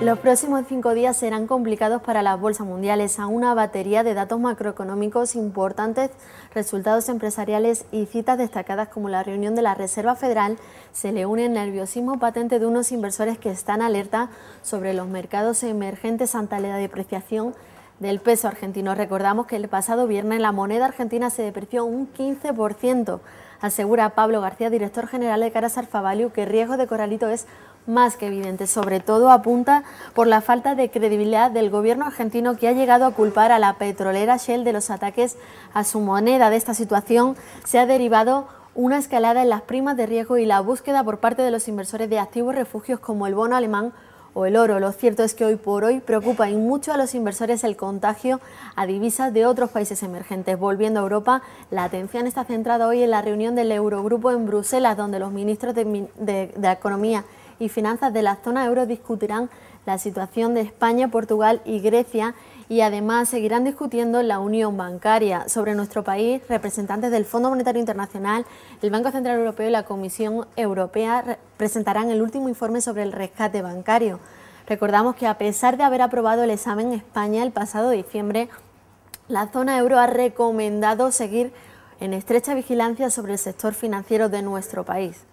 Los próximos cinco días serán complicados para las bolsas mundiales a una batería de datos macroeconómicos importantes, resultados empresariales y citas destacadas como la reunión de la Reserva Federal se le une el nerviosismo patente de unos inversores que están alerta sobre los mercados emergentes ante la depreciación del peso argentino. Recordamos que el pasado viernes la moneda argentina se depreció un 15%. Asegura Pablo García, director general de Caras Value, que el riesgo de Coralito es más que evidente. Sobre todo apunta por la falta de credibilidad del gobierno argentino que ha llegado a culpar a la petrolera Shell de los ataques a su moneda. De esta situación se ha derivado una escalada en las primas de riesgo y la búsqueda por parte de los inversores de activos refugios como el bono alemán o el oro. Lo cierto es que hoy por hoy preocupa mucho a los inversores el contagio a divisas de otros países emergentes. Volviendo a Europa, la atención está centrada hoy en la reunión del Eurogrupo en Bruselas, donde los ministros de Economía y Finanzas de la zona euro discutirán la situación de España, Portugal y Grecia y además seguirán discutiendo la unión bancaria sobre nuestro país. Representantes del Fondo Monetario Internacional, el Banco Central Europeo y la Comisión Europea presentarán el último informe sobre el rescate bancario. Recordamos que a pesar de haber aprobado el examen en España el pasado diciembre, la zona euro ha recomendado seguir en estrecha vigilancia sobre el sector financiero de nuestro país.